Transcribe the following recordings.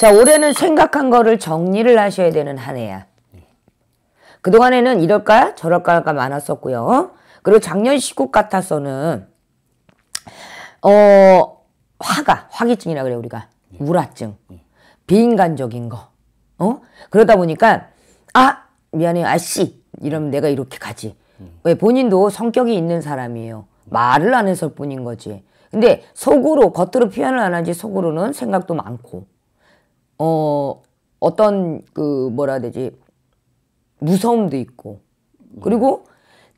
자, 올해는 생각한 거를 정리를 하셔야 되는 한 해야. 그동안에는 이럴까 저럴까가 많았었고요. 그리고 작년 시국 같아서는 어 화가 화기증이라 그래 우리가 예. 우라증 예. 비인간적인 거 어? 그러다 보니까 아 미안해요 아씨 이러면 내가 이렇게 가지 음. 왜 본인도 성격이 있는 사람이에요 말을 안 해서 뿐인 거지 근데 속으로 겉으로 표현을 안 하지 속으로는 생각도 많고 어, 어떤 그 뭐라 해야 되지 무서움도 있고 그리고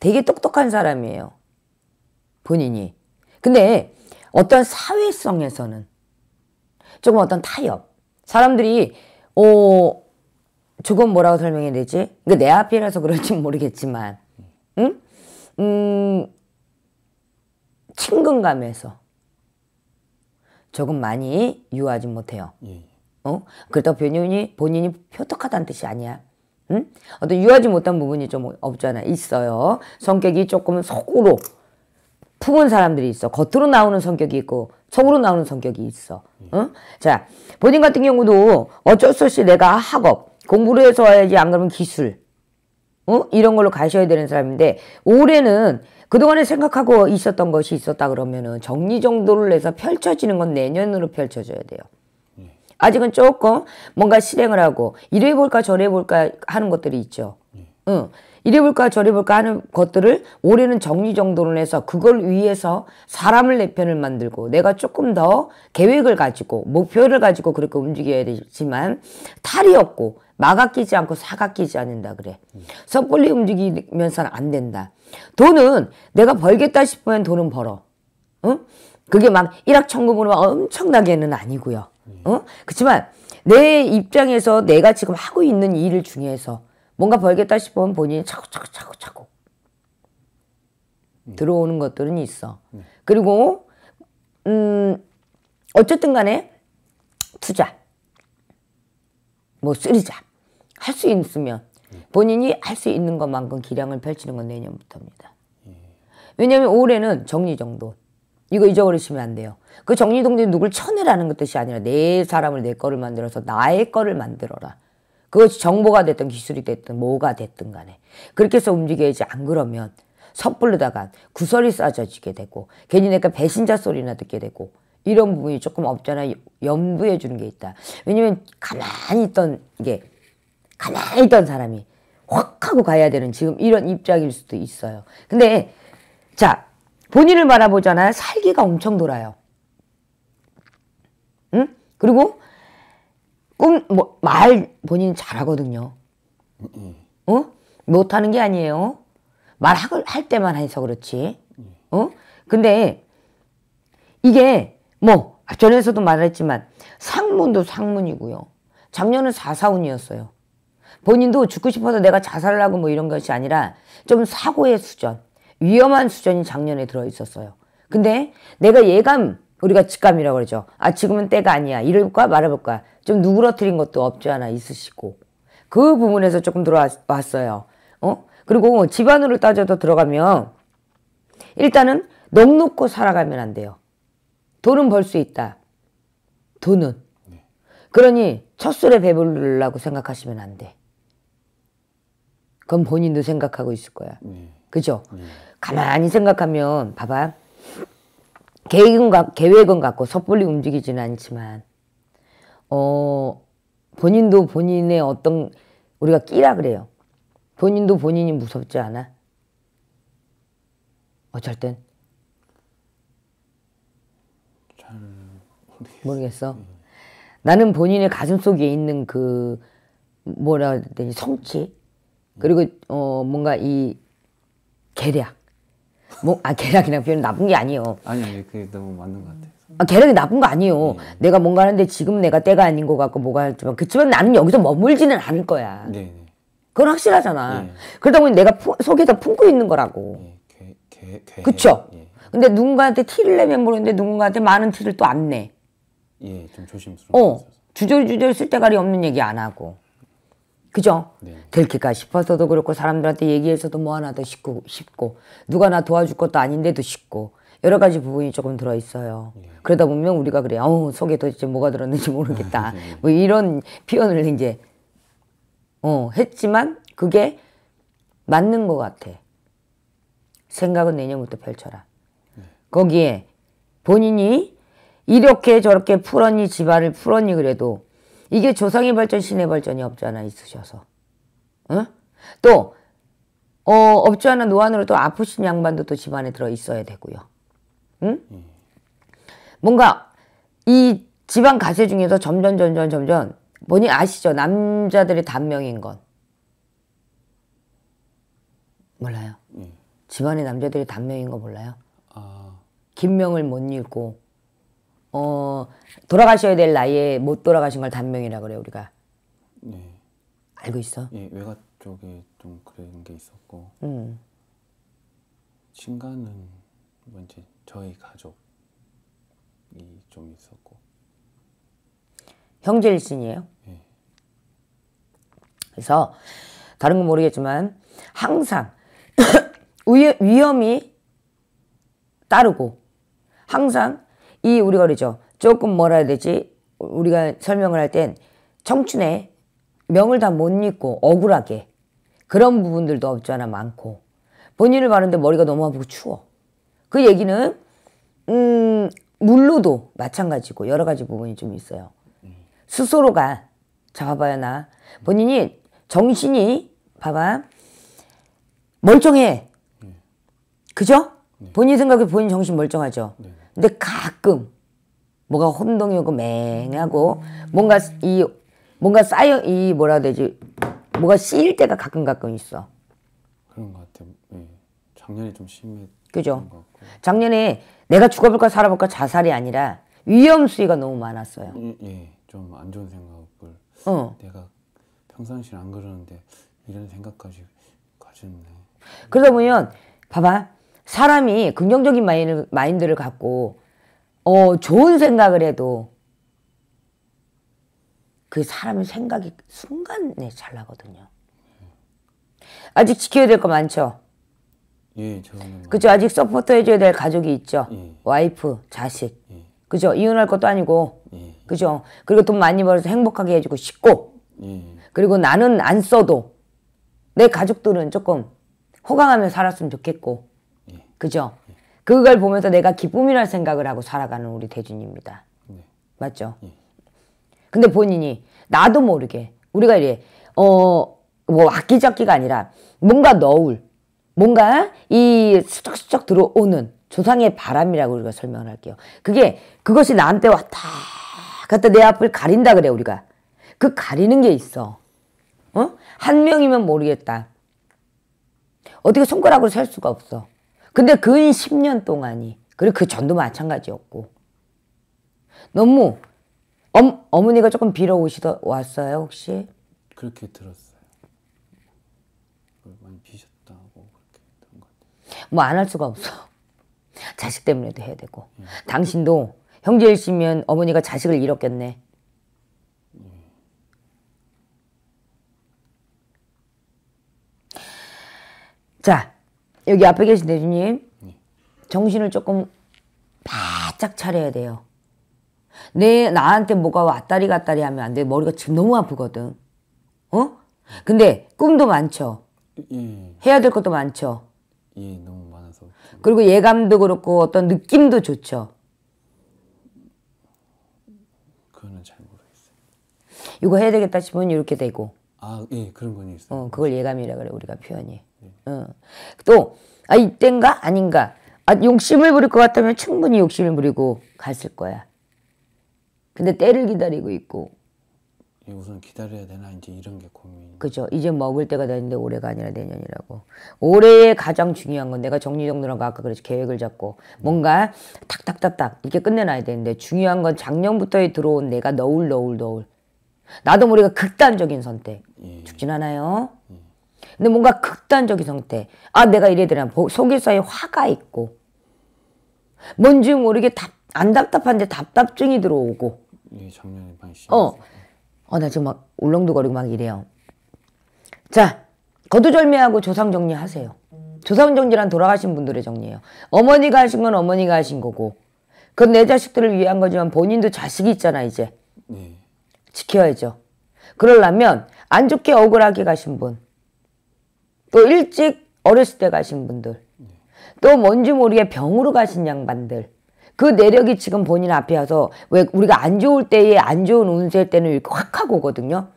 되게 똑똑한 사람이에요 본인이 근데 어떤 사회성에서는 조금 어떤 타협 사람들이 어 조금 뭐라고 설명해야 되지 그러니까 내 앞이라서 그런지 모르겠지만 응? 음 친근감에서 조금 많이 유하지 못해요 예. 어? 그렇다고 변인이 본인이 표독하다는 뜻이 아니야. 응? 어떤 유하지 못한 부분이 좀 없잖아. 있어요. 성격이 조금 속으로 품은 사람들이 있어. 겉으로 나오는 성격이 있고, 속으로 나오는 성격이 있어. 응? 자, 본인 같은 경우도 어쩔 수 없이 내가 학업, 공부를 해서 와야지, 안 그러면 기술, 어? 이런 걸로 가셔야 되는 사람인데, 올해는 그동안에 생각하고 있었던 것이 있었다 그러면은 정리정도를 해서 펼쳐지는 건 내년으로 펼쳐져야 돼요. 아직은 조금 뭔가 실행을 하고 이래 볼까 저래 볼까 하는 것들이 있죠. 예. 응. 이래 볼까 저래 볼까 하는 것들을 올해는 정리 정돈을 해서 그걸 위해서 사람을 내 편을 만들고 내가 조금 더 계획을 가지고 목표를 가지고 그렇게 움직여야 되지만 탈이 없고 마가 끼지 않고 사가 끼지 않는다 그래. 섣불리 움직이면서는 안 된다. 돈은 내가 벌겠다 싶으면 돈은 벌어. 응? 그게 막 일확천금으로 막 엄청나게는 아니고요. 어? 예. 그렇지만 내 입장에서 내가 지금 하고 있는 일을 중에서 뭔가 벌겠다 싶으면 본인이 차고 차고 차고 차고 음. 들어오는 것들은 있어. 음. 그리고 음 어쨌든 간에 투자 뭐 쓰리자 할 수 있으면 음. 본인이 할 수 있는 것만큼 기량을 펼치는 건 내년부터입니다. 예. 왜냐하면 올해는 정리정돈 이거 잊어버리시면 안 돼요. 그정리동전이 누굴 쳐내라는 뜻이 아니라 내 사람을 내 거를 만들어서 나의 거를 만들어라. 그것이 정보가 됐든 기술이 됐든 뭐가 됐든 간에 그렇게 해서 움직여야지 안 그러면 섣불르다가 구설이 쌓아지게 되고 괜히 내가 배신자 소리나 듣게 되고 이런 부분이 조금 없잖아 염두해 주는 게 있다. 왜냐면 가만히 있던 게 가만히 있던 사람이 확 하고 가야 되는 지금 이런 입장일 수도 있어요. 근데 자 본인을 바라보잖아요. 살기가 엄청 돌아요. 응? 그리고 꿈, 뭐, 말 본인 잘하거든요. 어? 못하는 게 아니에요. 말할 할 때만 해서 그렇지. 어? 근데 이게 뭐 아, 전에서도 말했지만 상문도 상문이고요. 작년은 사사운이었어요. 본인도 죽고 싶어서 내가 자살을 하고 뭐 이런 것이 아니라 좀 사고의 수전, 위험한 수전이 작년에 들어 있었어요. 근데 내가 예감 우리가 직감이라고 그러죠. 아 지금은 때가 아니야. 이럴까 말해볼까좀 누그러뜨린 것도 없지 않아 있으시고 그 부분에서 조금 들어왔어요. 어? 그리고 집안으로 따져도 들어가면 일단은 넉넉고 살아가면 안 돼요. 돈은 벌 수 있다. 돈은. 네. 그러니 첫술에 배부르려고 생각하시면 안 돼. 그건 본인도 생각하고 있을 거야. 네. 그죠? 네. 가만히 생각하면 봐봐. 계획은, 계획은 갖고 섣불리 움직이지는 않지만 어, 본인도 본인의 어떤 우리가 끼라 그래요. 본인도 본인이 무섭지 않아? 어쩔 땐? 잘 모르겠어. 모르겠어. 나는 본인의 가슴 속에 있는 그 뭐라 해야 되지 성취 그리고 어 뭔가 이 계략 뭐, 아, 계략이라는 표현 나쁜 게 아니에요. 아니, 아니, 그게 너무 맞는 것 같아요. 아, 계략이 나쁜 거 아니에요. 네. 내가 뭔가 하는데 지금 내가 때가 아닌 것 같고 뭐가 할지만 그치만 나는 여기서 머물지는 않을 거야. 네, 네. 그건 확실하잖아. 네. 그러다 보니 내가 푸, 속에서 품고 있는 거라고. 네. 개, 개, 그쵸? 예. 근데 누군가한테 티를 내면 모르는데 누군가한테 많은 티를 또 안 내. 예, 좀 조심스러워. 어, 주절주절 쓸데가리 없는 얘기 안 하고. 그죠? 네. 들킬까 싶어서도 그렇고 사람들한테 얘기해서도 뭐 하나 더 쉽고, 쉽고 누가 나 도와줄 것도 아닌데도 쉽고 여러 가지 부분이 조금 들어 있어요. 네. 예. 그러다 보면 우리가 그래, 어우 속에 도대체 뭐가 들었는지 모르겠다. 네. 뭐 이런 표현을 이제 어 했지만 그게 맞는 것 같아. 생각은 내년부터 펼쳐라. 예. 거기에 본인이 이렇게 저렇게 풀었니 집안을 풀었니 그래도 이게 조상의 발전, 신의 발전이 없지 않아 있으셔서. 응? 또, 어, 업주 하나 노안으로 또 아프신 양반도 또 집안에 들어 있어야 되고요. 응? 음. 뭔가 이 집안 가세 중에서 점점, 점점, 점점, 본인 아시죠? 남자들의 단명인 건. 몰라요. 음. 집안의 남자들이 단명인 거 몰라요? 아... 김명을 못 읽고 어, 돌아가셔야 될 나이에 못 돌아가신 걸 단명이라 그래 우리가. 네. 알고 있어? 예, 외가 쪽에 좀 그런 게 있었고. 음. 신간은 뭔지 뭐 저희 가족이 좀 있었고. 형제 일신이에요? 예. 그래서 다른 건 모르겠지만 항상 위험이 따르고 항상 이 우리가 그러죠. 조금 뭐라 해야 되지? 우리가 설명을 할 땐 청춘에 명을 다못 읽고 억울하게 그런 부분들도 없지 않아 많고 본인을 봤는데 머리가 너무 아프고 추워. 그 얘기는 음 물로도 마찬가지고 여러 가지 부분이 좀 있어요. 스스로가 잡아봐야 나 본인이 정신이 봐봐 멀쩡해. 음. 그죠? 네. 본인 생각에 본인 정신 멀쩡하죠. 네. 근데 가끔 뭐가 혼동이 오고 맹하고 뭔가 이 뭔가 쌓여 이 뭐라 해야 되지 뭐가 씌일 때가 가끔 가끔 있어. 그런 것 같아요. 네. 예. 작년에 좀 심했. 그죠. 작년에 내가 죽어볼까 살아볼까 자살이 아니라 위험 수위가 너무 많았어요. 음, 예, 좀 안 좋은 생각을. 어. 내가 평상시 안 그러는데 이런 생각까지 가졌네. 그러다 보면 봐봐 사람이 긍정적인 마인드, 마인드를 갖고 어 좋은 생각을 해도 그 사람의 생각이 순간에 잘나거든요. 아직 지켜야 될 거 많죠. 예, 저는 그죠. 아직 서포터 해줘야 될 가족이 있죠. 예. 와이프, 자식. 예. 그죠. 이혼할 것도 아니고. 예. 그죠. 그리고 돈 많이 벌어서 행복하게 해주고 싶고. 예. 그리고 나는 안 써도 내 가족들은 조금 호강하며 살았으면 좋겠고. 그죠? 그걸 보면서 내가 기쁨이라 생각을 하고 살아가는 우리 대준입니다. 맞죠? 예. 근데 본인이 나도 모르게 우리가 이래 어뭐 악기잡기가 아니라 뭔가 너울 뭔가 이 수적수적 들어오는 조상의 바람이라고 우리가 설명을 할게요. 그게 그것이 나한테 왔다 갔다 내 앞을 가린다 그래 우리가 그 가리는 게 있어. 어? 한 명이면 모르겠다. 어떻게 손가락으로 셀 수가 없어. 근데 근 10년 동안이 그리고 그 전도 마찬가지였고 너무 엄, 어머니가 조금 빌어 오시다 왔어요 혹시? 그렇게 들었어요. 많이 비셨다고 그렇게 했던 것 같아요. 뭐안 할 수가 없어. 자식 때문에도 해야 되고 예. 당신도 형제일 씨면 어머니가 자식을 잃었겠네. 예. 자 여기 앞에 계신 대주님 네. 정신을 조금 바짝 차려야 돼요. 내 나한테 뭐가 왔다리 갔다리 하면 안 돼. 머리가 지금 너무 아프거든. 어? 근데 꿈도 많죠. 예. 해야 될 것도 많죠. 예, 너무 많아서. 그리고 예감도 그렇고 어떤 느낌도 좋죠. 그거는 잘 모르겠어요. 이거 해야 되겠다 싶으면 이렇게 되고. 아, 예, 그런 건 있어요. 어, 그걸 예감이라 그래 우리가 표현이. 예. 어. 또, 아 이땐가 아닌가. 아, 욕심을 부릴 것 같다면 충분히 욕심을 부리고 갔을 거야. 근데 때를 기다리고 있고. 예, 우선 기다려야 되나 이제 이런 게 고민. 그죠. 이제 먹을 때가 됐는데 올해가 아니라 내년이라고. 올해의 가장 중요한 건 내가 정리정돈하고 아까 그랬지 계획을 잡고 뭔가 탁탁탁탁 이렇게 끝내놔야 되는데 중요한 건 작년부터의 들어온 내가 너울 너울 너울 나도 모르게 극단적인 선택. 예. 죽진 않아요. 예. 근데 뭔가 극단적인 선택. 아, 내가 이래 되나. 속에서의 화가 있고. 뭔지 모르게 답, 안 답답한데 답답증이 들어오고. 예, 작년에 많이 어. 어, 나 지금 막 울렁두거리고 막 이래요. 자, 거두절미하고 조상 정리하세요. 조상 정리란 돌아가신 분들의 정리예요. 어머니가 하신 건 어머니가 하신 거고. 그건 내 자식들을 위한 거지만 본인도 자식이 있잖아, 이제. 네. 지켜야죠. 그러려면 안 좋게 억울하게 가신 분, 또 일찍 어렸을 때 가신 분들, 또 뭔지 모르게 병으로 가신 양반들, 그 내력이 지금 본인 앞에 와서 왜 우리가 안 좋을 때에 안 좋은 운세 때는 이렇게 확 하고 오거든요.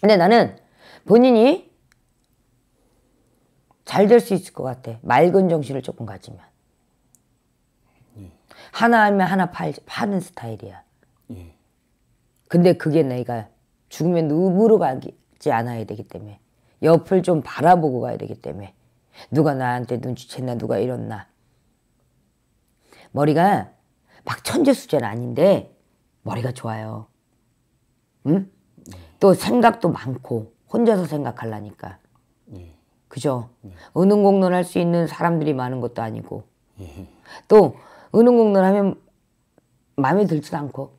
근데 나는 본인이 잘 될 수 있을 것 같아. 맑은 정신을 조금 가지면. 예. 하나 하면 하나 팔, 파는 스타일이야. 근데 그게 내가 죽으면 읍으로 가지 않아야 되기 때문에 옆을 좀 바라보고 가야 되기 때문에 누가 나한테 눈치챘나 누가 이렇나 머리가 막 천재수재는 아닌데 머리가 좋아요. 응? 네. 또 생각도 많고 혼자서 생각하려니까. 예. 그죠? 네. 예. 은흥공론 할 수 있는 사람들이 많은 것도 아니고 예. 또 은흥공론 하면 마음에 들지도 않고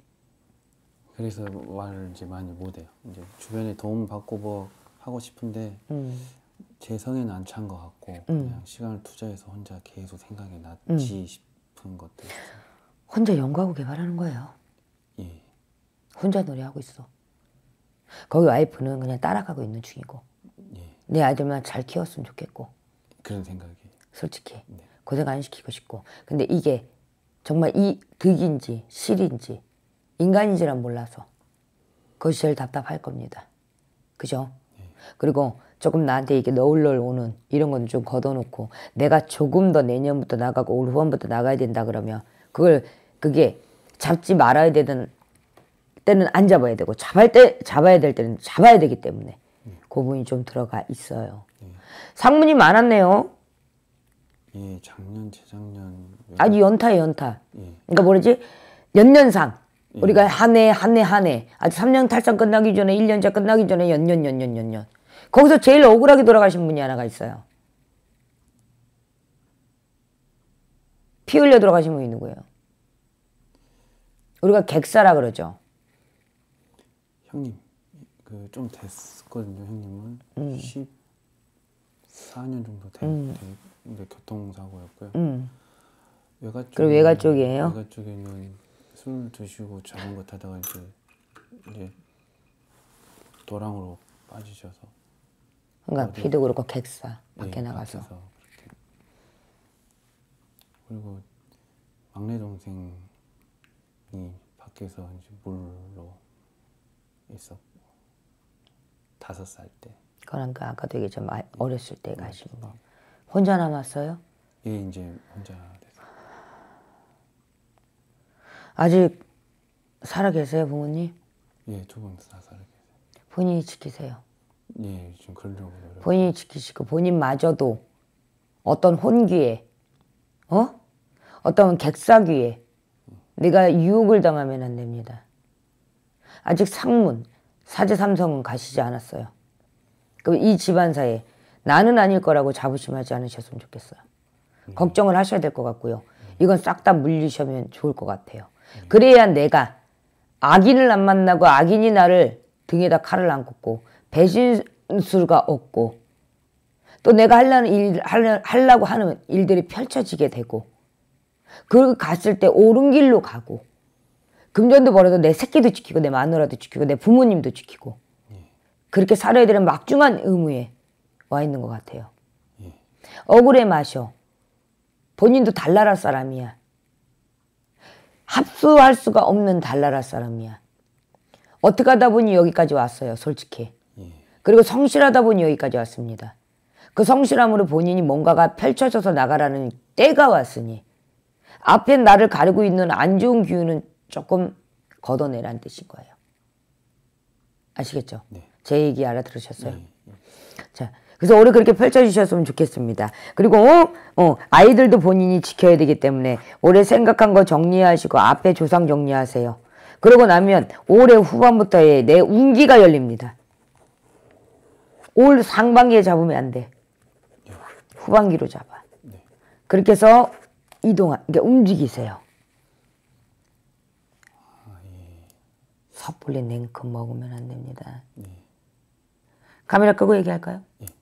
그래서 말을 이제 많이 못해요. 이제 주변에 도움 받고 뭐 하고 싶은데 음. 제 성에는 안찬것 같고 음. 그냥 시간을 투자해서 혼자 계속 생각이 났지 음. 싶은 것들. 혼자 연구하고 개발하는 거예요. 예. 혼자 노래하고 있어. 거기 와이프는 그냥 따라가고 있는 중이고. 예. 내 아들만 잘 키웠으면 좋겠고. 그런 생각이. 솔직히 네. 고생 안 시키고 싶고. 근데 이게 정말 이 득인지 실인지 인간인 지은 몰라서 그것이 제일 답답할 겁니다. 그죠? 그리고 조금 나한테 이게 너울널 오는 이런 건 좀 걷어놓고 내가 조금 더 내년부터 나가고 올 후반부터 나가야 된다 그러면 그걸 그게 잡지 말아야 되는 때는 안 잡아야 되고 잡을 때 잡아야 될 때는 잡아야 되기 때문에 고그분이좀 들어가 있어요. 예. 상문이 많았네요. 예, 작년 재작년 연타. 아니 연타 연타. 예. 그러니까 뭐지 연년상 음. 우리가 한 해 한 해 한해 아주 3년 탈선 끝나기 전에 1년째 끝나기 전에 연년 연년 연년 거기서 제일 억울하게 돌아가신 분이 하나가 있어요. 피 흘려 돌아가신 분이 누구예요? 우리가 객사라 그러죠. 형님 그 좀 됐거든요 형님은 음. 14년 정도 된 음. 데 교통사고였고요. 음. 외가 쪽 그리고 외가 쪽이에요? 외가 쪽에는 술 드시고 자전것하다가 이제 이제 도랑으로 빠지셔서 그러니까 어디? 비도 그렇고 객사 네, 밖에 예, 나가서 그리고 막내 동생이 밖에서 이제 물로 있었고 다섯 살 때. 그러니까 아까도 얘기 했지만 아, 네. 어렸을 때 네. 가신 거. 혼자 남았어요? 예, 이제 혼자 아직 살아 계세요, 부모님? 예, 두 분 다 살아 계세요. 본인이 지키세요. 예, 지금 그러려고 노 본인이 지키시고 본인마저도 어떤 혼기에 어? 어떤 객사귀에 내가 유혹을 당하면 안 됩니다. 아직 상문, 사제 삼성은 가시지 않았어요. 그럼 이 집안사에 나는 아닐 거라고 자부심하지 않으셨으면 좋겠어요. 예. 걱정을 하셔야 될 것 같고요. 이건 싹 다 물리셔면 좋을 것 같아요. 그래야 내가 악인을 안 만나고 악인이 나를 등에다 칼을 안 꽂고 배신수가 없고 또 내가 하려는 일, 하려고 하는 일들이 펼쳐지게 되고 그리고 갔을 때 옳은 길로 가고 금전도 벌어도 내 새끼도 지키고 내 마누라도 지키고 내 부모님도 지키고 그렇게 살아야 되는 막중한 의무에 와 있는 것 같아요. 예. 억울해 마셔. 본인도 달나라 사람이야. 합수할 수가 없는 달나라 사람이야. 어떻게 하다 보니 여기까지 왔어요, 솔직히. 예. 그리고 성실하다 보니 여기까지 왔습니다. 그 성실함으로 본인이 뭔가가 펼쳐져서 나가라는 때가 왔으니 앞에 나를 가리고 있는 안 좋은 기운은 조금 걷어내란 뜻인 거예요. 아시겠죠? 네. 제 얘기 알아들으셨어요? 네. 네. 자, 그래서 오래 그렇게 펼쳐주셨으면 좋겠습니다. 그리고 어, 아이들도 본인이 지켜야 되기 때문에 올해 생각한 거 정리하시고 앞에 조상 정리하세요. 그러고 나면 올해 후반부터의 내 운기가 열립니다. 올 상반기에 잡으면 안 돼. 후반기로 잡아. 그렇게 해서 이동하, 그러니까 움직이세요. 섣불리 냉큼 먹으면 안 됩니다. 네. 카메라 끄고 얘기할까요? 예.